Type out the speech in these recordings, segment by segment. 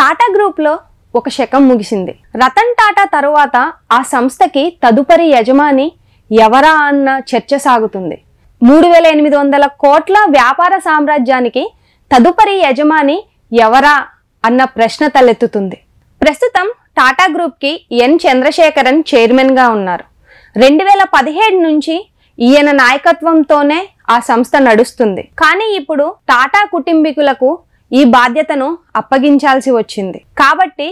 టాటా గ్రూప్లో ఒక శకం ముగిసింది రతన్ టాటా తరువాత ఆ సంస్థకి తదుపరి యజమాని ఎవరా అన్న చర్చ సాగుతుంది మూడు వేల ఎనిమిది వందల కోట్ల వ్యాపార సామ్రాజ్యానికి తదుపరి యజమాని ఎవరా అన్న ప్రశ్న తలెత్తుతుంది ప్రస్తుతం టాటా గ్రూప్కి ఎన్ చంద్రశేఖరన్ చైర్మన్గా ఉన్నారు రెండు వేల పదిహేడు నుంచి ఈయన నాయకత్వంతోనే ఆ సంస్థ నడుస్తుంది కానీ ఇప్పుడు టాటా కుటుంబీకులకు ఈ బాధ్యతను అప్పగించాల్సి వచ్చింది కాబట్టి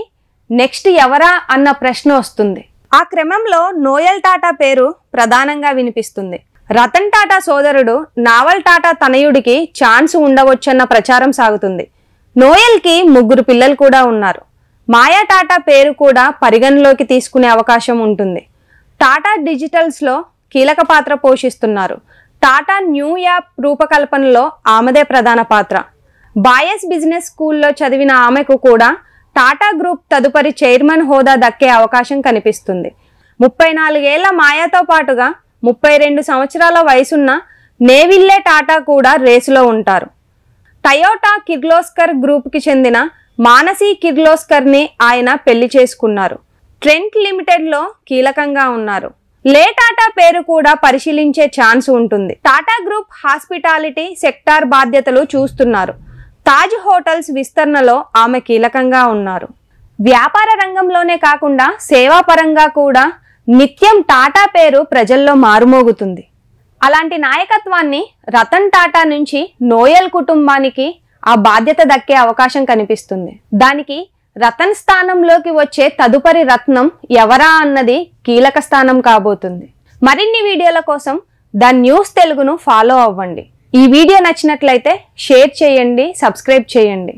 నెక్స్ట్ ఎవరా అన్న ప్రశ్న వస్తుంది ఆ క్రమంలో నోయల్ టాటా పేరు ప్రధానంగా వినిపిస్తుంది రతన్ టాటా సోదరుడు నావల్ టాటా తనయుడికి ఛాన్స్ ఉండవచ్చన్న ప్రచారం సాగుతుంది నోయల్కి ముగ్గురు పిల్లలు కూడా ఉన్నారు మాయా టాటా పేరు కూడా పరిగణలోకి తీసుకునే అవకాశం ఉంటుంది టాటా డిజిటల్స్లో కీలక పాత్ర పోషిస్తున్నారు టాటా న్యూ యాప్ రూపకల్పనలో ఆమెదే ప్రధాన పాత్ర బాయస్ బిజినెస్ స్కూల్లో చదివిన ఆమెకు కూడా టాటా గ్రూప్ తదుపరి చైర్మన్ హోదా దక్కే అవకాశం కనిపిస్తుంది ముప్పై నాలుగేళ్ల మాయాతో పాటుగా ముప్పై రెండు సంవత్సరాల వయసున్న నేవిల్లే టాటా కూడా రేసులో ఉంటారు టయోటా కిర్లోస్కర్ గ్రూప్కి చెందిన మానసి కిర్లోస్కర్ని ఆయన పెళ్లి చేసుకున్నారు ట్రెంట్ లిమిటెడ్లో కీలకంగా ఉన్నారు లే టాటా పేరు కూడా పరిశీలించే ఛాన్స్ ఉంటుంది టాటా గ్రూప్ హాస్పిటాలిటీ సెక్టార్ బాధ్యతలు చూస్తున్నారు తాజ్ హోటల్స్ విస్తరణలో ఆమె కీలకంగా ఉన్నారు వ్యాపార రంగంలోనే కాకుండా సేవాపరంగా కూడా నిత్యం టాటా పేరు ప్రజల్లో మారుమోగుతుంది అలాంటి నాయకత్వాన్ని రతన్ టాటా నుంచి నోయల్ కుటుంబానికి ఆ బాధ్యత దక్కే అవకాశం కనిపిస్తుంది దానికి రతన్ స్థానంలోకి వచ్చే తదుపరి రత్నం ఎవరా అన్నది కీలక స్థానం కాబోతుంది మరిన్ని వీడియోల కోసం ద న్యూస్ తెలుగును ఫాలో అవ్వండి ఈ వీడియో నచ్చినట్లయితే షేర్ చేయండి సబ్స్క్రైబ్ చేయండి